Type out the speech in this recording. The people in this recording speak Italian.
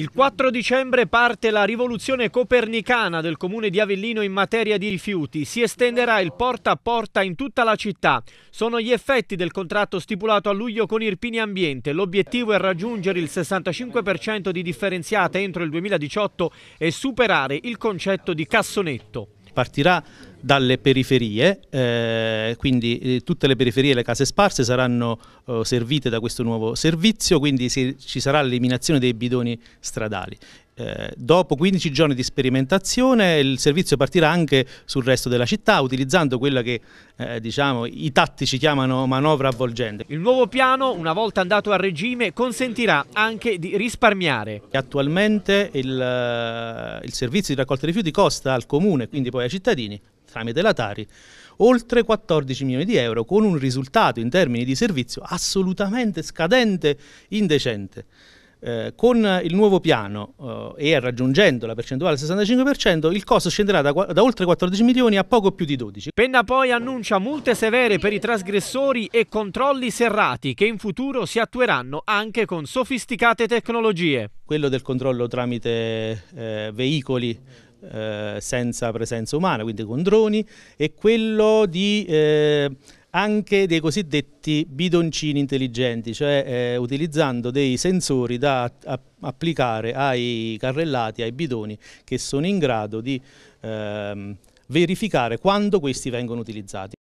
Il 4 dicembre parte la rivoluzione copernicana del comune di Avellino in materia di rifiuti. Si estenderà il porta a porta in tutta la città. Sono gli effetti del contratto stipulato a luglio con Irpini Ambiente. L'obiettivo è raggiungere il 65% di differenziata entro il 2018 e superare il concetto di cassonetto partirà dalle periferie, eh, quindi eh, tutte le periferie e le case sparse saranno eh, servite da questo nuovo servizio, quindi si, ci sarà l'eliminazione dei bidoni stradali. Eh, dopo 15 giorni di sperimentazione il servizio partirà anche sul resto della città utilizzando quella che eh, diciamo, i tattici chiamano manovra avvolgente. Il nuovo piano, una volta andato a regime, consentirà anche di risparmiare. Attualmente il, eh, il servizio di raccolta rifiuti costa al comune, quindi poi ai cittadini, tramite la Tari, oltre 14 milioni di euro con un risultato in termini di servizio assolutamente scadente, indecente. Eh, con il nuovo piano eh, e raggiungendo la percentuale del 65%, il costo scenderà da, da, oltre 14 milioni a poco più di 12. Penna poi annuncia multe severe per i trasgressori e controlli serrati che in futuro si attueranno anche con sofisticate tecnologie. Quello del controllo tramite eh, veicoli eh, senza presenza umana, quindi con droni, e quello di eh, anche dei cosiddetti bidoncini intelligenti, cioè eh, utilizzando dei sensori da applicare ai carrellati, ai bidoni, che sono in grado di eh, verificare quando questi vengono utilizzati.